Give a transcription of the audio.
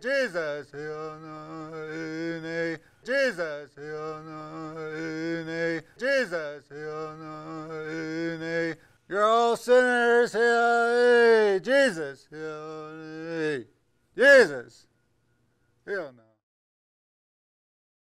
Jesus, Jesus, Jesus, Jesus, you're all sinners, Jesus, Jesus, heal now.